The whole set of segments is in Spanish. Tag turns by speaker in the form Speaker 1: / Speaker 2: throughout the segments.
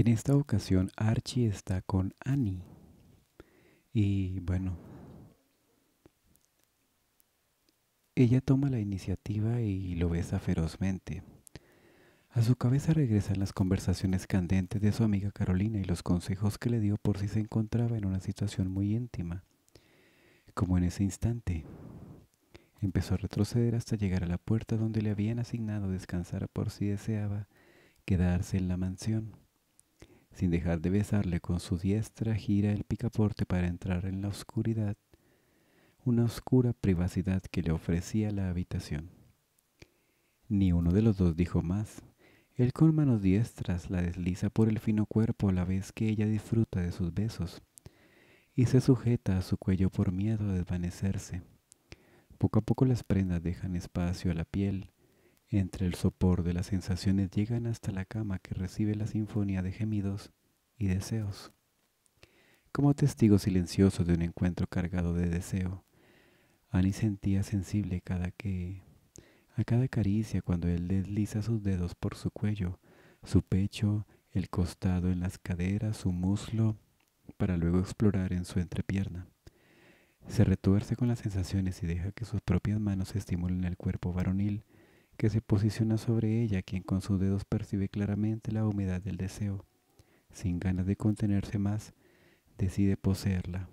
Speaker 1: En esta ocasión Archie está con Annie. Y bueno, ella toma la iniciativa y lo besa ferozmente. A su cabeza regresan las conversaciones candentes de su amiga Carolina y los consejos que le dio por si se encontraba en una situación muy íntima. Como en ese instante, empezó a retroceder hasta llegar a la puerta donde le habían asignado descansar por si deseaba quedarse en la mansión. Sin dejar de besarle con su diestra, gira el picaporte para entrar en la oscuridad, una oscura privacidad que le ofrecía la habitación. Ni uno de los dos dijo más. Él con manos diestras la desliza por el fino cuerpo a la vez que ella disfruta de sus besos y se sujeta a su cuello por miedo a desvanecerse. Poco a poco las prendas dejan espacio a la piel entre el sopor de las sensaciones llegan hasta la cama que recibe la sinfonía de gemidos y deseos. Como testigo silencioso de un encuentro cargado de deseo, Annie sentía sensible cada que a cada caricia cuando él desliza sus dedos por su cuello, su pecho, el costado en las caderas, su muslo, para luego explorar en su entrepierna. Se retuerce con las sensaciones y deja que sus propias manos estimulen el cuerpo varonil que se posiciona sobre ella, quien con sus dedos percibe claramente la humedad del deseo. Sin ganas de contenerse más, decide poseerla.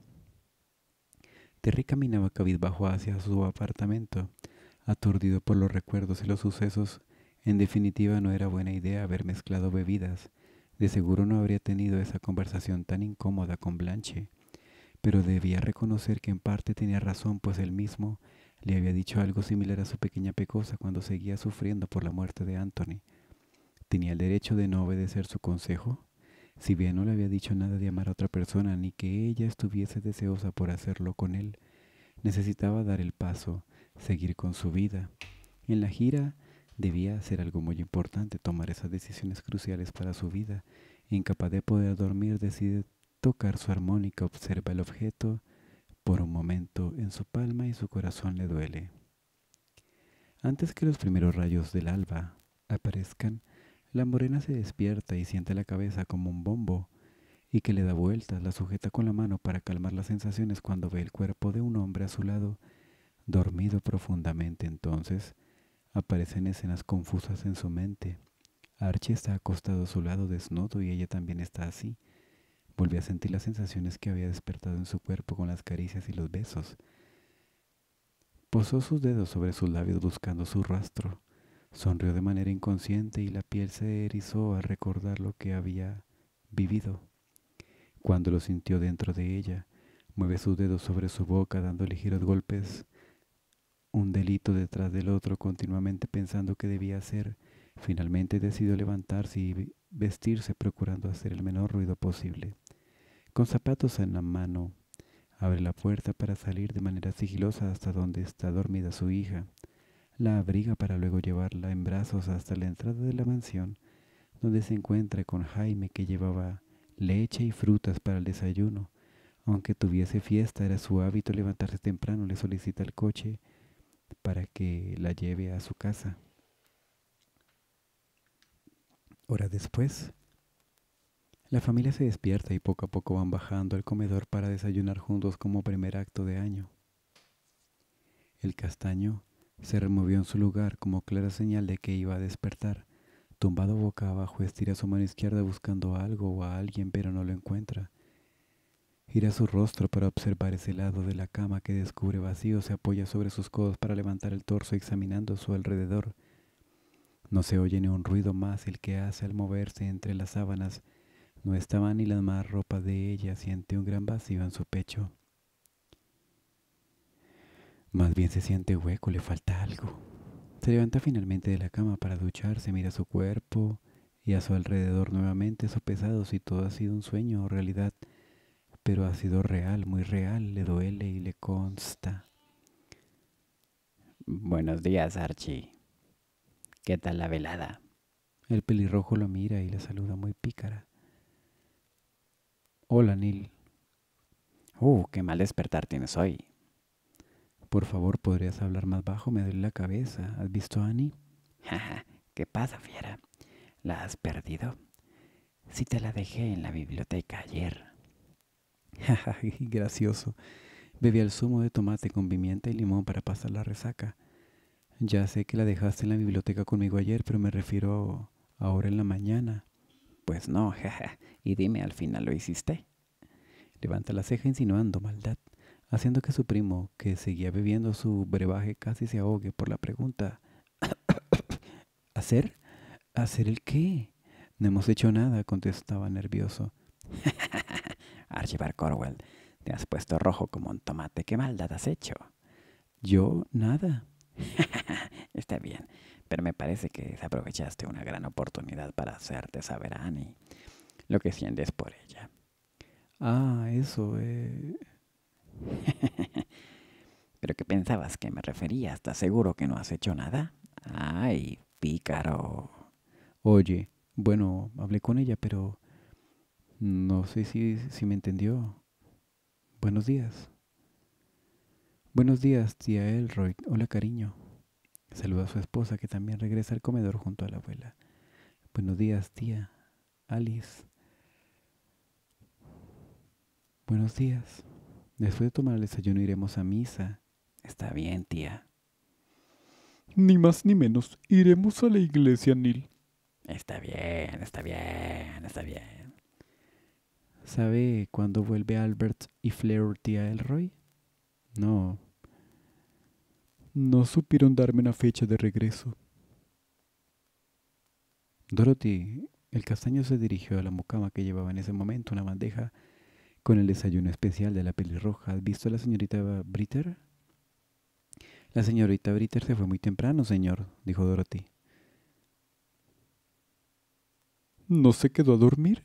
Speaker 1: Terry caminaba cabizbajo hacia su apartamento, aturdido por los recuerdos y los sucesos. En definitiva, no era buena idea haber mezclado bebidas. De seguro no habría tenido esa conversación tan incómoda con Blanche, pero debía reconocer que en parte tenía razón, pues él mismo le había dicho algo similar a su pequeña pecosa cuando seguía sufriendo por la muerte de Anthony. ¿Tenía el derecho de no obedecer su consejo? Si bien no le había dicho nada de amar a otra persona ni que ella estuviese deseosa por hacerlo con él, necesitaba dar el paso, seguir con su vida. En la gira debía hacer algo muy importante, tomar esas decisiones cruciales para su vida. Incapaz de poder dormir, decide tocar su armónica, observa el objeto por un momento en su palma y su corazón le duele. Antes que los primeros rayos del alba aparezcan, la morena se despierta y siente la cabeza como un bombo y que le da vueltas, la sujeta con la mano para calmar las sensaciones cuando ve el cuerpo de un hombre a su lado, dormido profundamente. Entonces, aparecen escenas confusas en su mente. Archie está acostado a su lado desnudo y ella también está así. Volvió a sentir las sensaciones que había despertado en su cuerpo con las caricias y los besos. Posó sus dedos sobre sus labios buscando su rastro. Sonrió de manera inconsciente y la piel se erizó al recordar lo que había vivido. Cuando lo sintió dentro de ella, mueve sus dedos sobre su boca dando ligeros golpes, un delito detrás del otro, continuamente pensando qué debía hacer. Finalmente decidió levantarse y vestirse procurando hacer el menor ruido posible. Con zapatos en la mano, Abre la puerta para salir de manera sigilosa hasta donde está dormida su hija. La abriga para luego llevarla en brazos hasta la entrada de la mansión, donde se encuentra con Jaime que llevaba leche y frutas para el desayuno. Aunque tuviese fiesta, era su hábito levantarse temprano, le solicita el coche para que la lleve a su casa. hora después, la familia se despierta y poco a poco van bajando al comedor para desayunar juntos como primer acto de año. El castaño se removió en su lugar como clara señal de que iba a despertar. Tumbado boca abajo, estira su mano izquierda buscando algo o a alguien, pero no lo encuentra. Gira su rostro para observar ese lado de la cama que descubre vacío, se apoya sobre sus codos para levantar el torso examinando su alrededor. No se oye ni un ruido más el que hace al moverse entre las sábanas no estaba ni las más ropas de ella, siente un gran vacío en su pecho. Más bien se siente hueco, le falta algo. Se levanta finalmente de la cama para ducharse, mira su cuerpo y a su alrededor nuevamente pesado si todo ha sido un sueño o realidad, pero ha sido real, muy real, le duele y le consta. Buenos días, Archie. ¿Qué tal la velada? El pelirrojo lo mira y le saluda muy pícara. Hola, Neil. Uh, qué mal despertar tienes hoy. Por favor, ¿podrías hablar más bajo? Me duele la cabeza. ¿Has visto a Annie? ¿Qué pasa, fiera? ¿La has perdido? sí te la dejé en la biblioteca ayer. gracioso. Bebí el zumo de tomate con pimienta y limón para pasar la resaca. Ya sé que la dejaste en la biblioteca conmigo ayer, pero me refiero ahora en la mañana. Pues no, jaja, y dime, al final lo hiciste. Levanta la ceja insinuando maldad, haciendo que su primo, que seguía bebiendo su brebaje, casi se ahogue por la pregunta. ¿Hacer? ¿Hacer el qué? No hemos hecho nada, contestaba nervioso. Archibald Corwell, te has puesto rojo como un tomate. ¿Qué maldad has hecho? Yo nada. Está bien pero me parece que desaprovechaste una gran oportunidad para hacerte saber a Annie lo que sientes por ella. Ah, eso, eh. ¿Pero qué pensabas que me refería? ¿Estás seguro que no has hecho nada? Ay, pícaro. Oye, bueno, hablé con ella, pero no sé si, si me entendió. Buenos días. Buenos días, tía Elroy. Hola, cariño. Saluda a su esposa que también regresa al comedor junto a la abuela. Buenos días, tía. Alice. Buenos días. Después de tomar el desayuno iremos a misa. Está bien, tía. Ni más ni menos. Iremos a la iglesia, Neil. Está bien, está bien, está bien. ¿Sabe cuándo vuelve Albert y Flair tía Elroy? No, no supieron darme una fecha de regreso. Dorothy, el castaño se dirigió a la mucama que llevaba en ese momento una bandeja con el desayuno especial de la pelirroja. ¿Has visto a la señorita Britter? La señorita Britter se fue muy temprano, señor, dijo Dorothy. ¿No se quedó a dormir?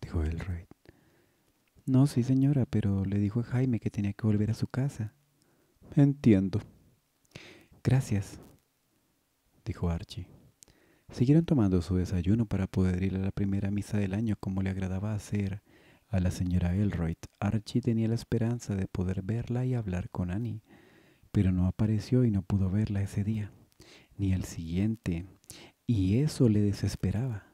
Speaker 1: dijo el rey. No, sí, señora, pero le dijo a Jaime que tenía que volver a su casa. Entiendo, Gracias, dijo Archie. Siguieron tomando su desayuno para poder ir a la primera misa del año como le agradaba hacer a la señora Elroyd. Archie tenía la esperanza de poder verla y hablar con Annie, pero no apareció y no pudo verla ese día, ni el siguiente, y eso le desesperaba.